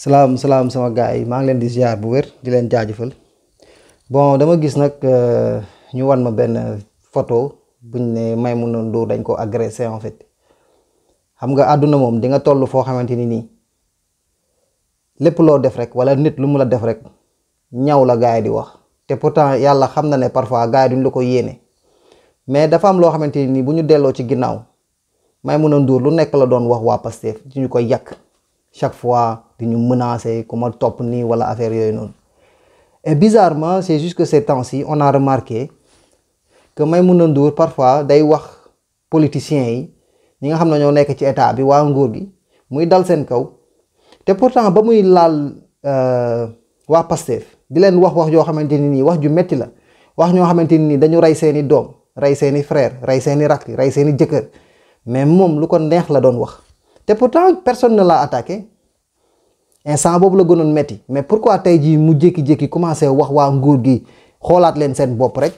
Salam-salam sama gars yi ngi leen di ziar bu wér di leen jaajëfal bon dama gis nak euh, ñu wan ma benn photo buñ ne Maimouna Ndour dañ ko agressé en fait xam nga àdduna moom di nga toll foo xamante ni nii lépp loo def rek wala nit lu mu la def rek ñaw la gars yi di wax te pourtant yàlla xam na ne parfois gars yi duñ la ko yéene mais dafa am loo xamante ni nii bu ci ginnaaw Maimouna Ndour lu nekk la doon wax waa Pastef ñu koy yàq chaque fois. di ñu menacer ku ma ni nii wala affaire yooyu noonu et bizarrement c'est juste que ces temps-ci on a remarqué que Maïmouna dure parfois day wax politiciens yi ñi nga xam ne ñoo nekk ci état bi waa nguur gi muy dal seen kaw te pourtant ba muy laal euh, waa Pastef di leen wax wax yoo xamante ni nii wax ju metti la wax ñoo xamante ni nii dañu rey dom doom rey seeni frère rey seeni rakk rey ni jëkkër mais moom lu ko neex la doon wax te pourtant personne ne l'a attaqué instant boobu la gënoon metti mais pourquoi tey jii mu jékki-jékki commencé wax waa nguur gi xoolaat leen seen bopp rek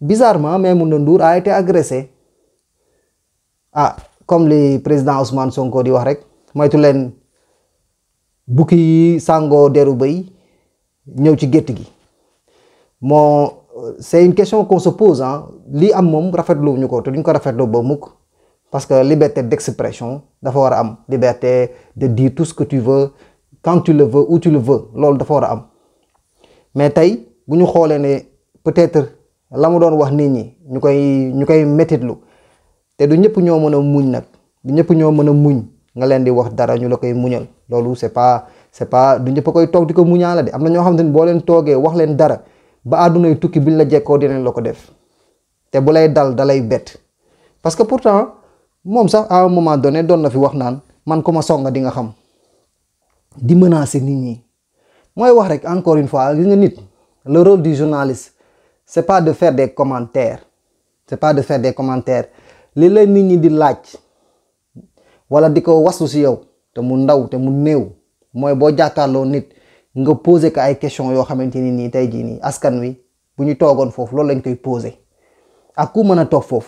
mais mun na Ndour a été agressée ah comme li président Ousmane Sonko di wax rek moytu leen bukki yi sàngoo deru bay ñëw ci gétt gi moo c'est une question qu'on se pose lii am moom rafetlu ñu ko te duñ ko rafetlu ba mukk parce que liberté d'expression dafa war a am liberté de dire tout ce que tu veux quand tu le veux où tu le veux loolu dafa war am mais tey bu ñu xoolee ne peut-être la mu doon wax nit ñi ñu koy ñu koy te du ñëpp ñoo mën a muñ nag du ñëpp ñoo mën a muñ nga leen di wax dara ñu la koy muñal loolu c'est pas c'est pas du ñëpp koy wax dara ba àddunay tukki biñ la jekkoo dinañ def te bu lay dal dalai bet. bett parce que pourtant moom sax à un moment donné na fi wax nan, man ku songa di nga xam di menacer nit ñi moy wax rek encore une fois gis nga nit le rôle du journaliste c'est pas de faire des commentaires c'est pas de faire des commentaires li la nit ñi di laaj wala diko ko wasu ci yow te mu ndaw te mu new moy bo jàkkaarloo nit nga poser ko ay questions yoo xamante ni nii tey jii askan wi bu ñu toogoon foofu loolu lañ koy poser ak ku mën a toog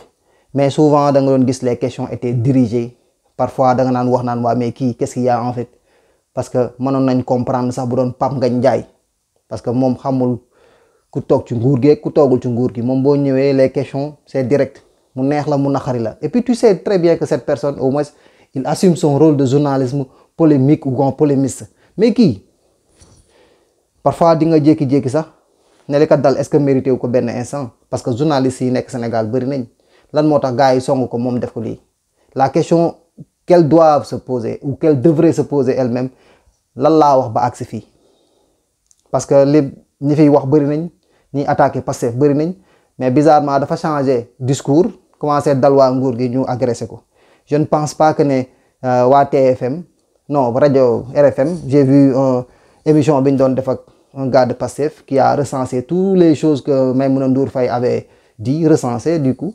mais souvent da nga don gis les questions étaient dirigées parfois da nga naan wax naan wa mais qui? qu'est-ce qu'il y a en fait parce que mënoon nañ comprendre ça bu doon Pape Ngagne parce que mom xamul ku tok ci nguur gi ku togul ci nguur gi moom boo les questions c'est direct mu neex la mu naqari la et puis tu sais très bien que cette personne au moins il assume son rôle de journalisme polémique ou grand polémiste mais qui parfois di nga jékki-jékki sax ne li kat dal est-ce que mérité ko ben instant parce que journaliste yi nek Sénégal bari nañ lan motax gaay songu ko mom def ko li la question qu'elles doivent se poser ou qu'elles devraient se poser elles-mêmes l'Allah va wax ba fi. parce que les ni fi wax bari nañ ni attaquer passé bari nañ mais bizarrement dafa changé discours de dal commencer à gi ñu agresser ko je ne pense pas que ne euh, wa TFM non radio RFM j'ai vu euh, émission de def un gars de passif qui a recensé toutes les choses que même Ndour avait dit recensé du coup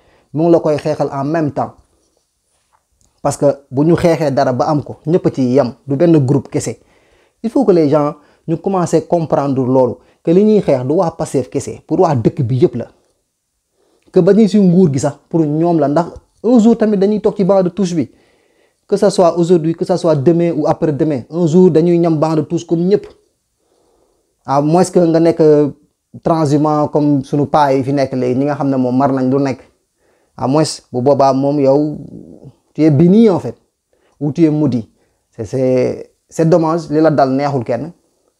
mu ngi la koy xeexal en même temps parce que bu ñu xeexee dara ba am ko ñëpp ci yam du benn groupe kese il faut que les gens ñu commencer comprendre loolu que li ñuy xeex du waa Pastef kese pour waa dëkk bi yëpp la que ba ñu si nguur gi sax pour ñoom la ndax un jour tamit dañuy toog ci banc de touche bi que ça soit aujourd'hui que ça soit demain ou après demain un jour dañuy ñam banc de touche comme ñëpp à moins que nga nekk transhumant comme sunu paa yi fi nekk léegi ñi nga xam ne moom mar nañ lu nekk à moins bu boobaa moom yow tu es béni en fait ou tu es maudit c'est c'est c'est dommage li dal neexul kenn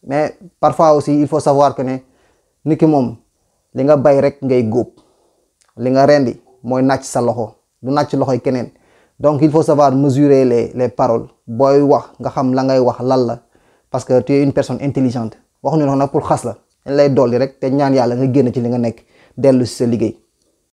mais parfois aussi il faut savoir que ne nit ki li nga bay rek ngay góob li nga rendi moy natch sa loxo du natch loxoy kenen donc il faut savoir mesurer les les paroles boy wax nga xam la ngay wax lan la parce que tu es une personne intelligente waxuñu nak pour xas la lay dolli rek te ñaan yalla nga génn ci li nga nek delu ci sa liggéey.